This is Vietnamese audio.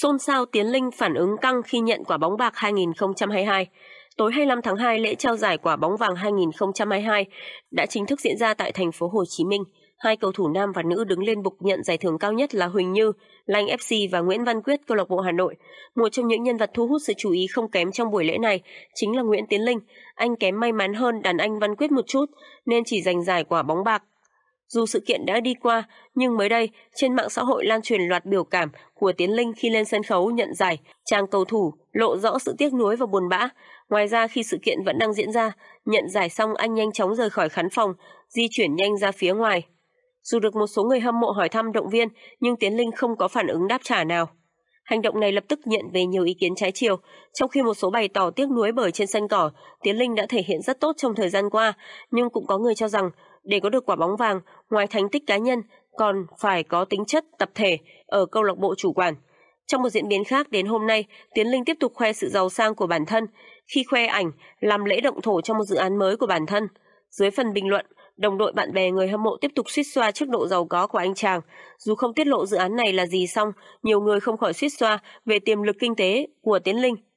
Xôn xao Tiến Linh phản ứng căng khi nhận quả bóng bạc 2022. Tối 25 tháng 2, lễ trao giải quả bóng vàng 2022 đã chính thức diễn ra tại thành phố Hồ Chí Minh. Hai cầu thủ nam và nữ đứng lên bục nhận giải thưởng cao nhất là Huỳnh Như, Lanh FC và Nguyễn Văn Quyết câu lạc bộ Hà Nội. Một trong những nhân vật thu hút sự chú ý không kém trong buổi lễ này chính là Nguyễn Tiến Linh. Anh kém may mắn hơn đàn anh Văn Quyết một chút nên chỉ giành giải quả bóng bạc dù sự kiện đã đi qua, nhưng mới đây, trên mạng xã hội lan truyền loạt biểu cảm của Tiến Linh khi lên sân khấu nhận giải. Chàng cầu thủ lộ rõ sự tiếc nuối và buồn bã. Ngoài ra, khi sự kiện vẫn đang diễn ra, nhận giải xong anh nhanh chóng rời khỏi khán phòng, di chuyển nhanh ra phía ngoài. Dù được một số người hâm mộ hỏi thăm động viên, nhưng Tiến Linh không có phản ứng đáp trả nào. Hành động này lập tức nhận về nhiều ý kiến trái chiều, trong khi một số bày tỏ tiếc nuối bởi trên sân cỏ, Tiến Linh đã thể hiện rất tốt trong thời gian qua, nhưng cũng có người cho rằng để có được quả bóng vàng, ngoài thành tích cá nhân còn phải có tính chất tập thể ở câu lạc bộ chủ quản. Trong một diễn biến khác đến hôm nay, Tiến Linh tiếp tục khoe sự giàu sang của bản thân khi khoe ảnh làm lễ động thổ trong một dự án mới của bản thân. Dưới phần bình luận, đồng đội bạn bè người hâm mộ tiếp tục suýt xoa trước độ giàu có của anh chàng. Dù không tiết lộ dự án này là gì xong, nhiều người không khỏi suýt xoa về tiềm lực kinh tế của Tiến Linh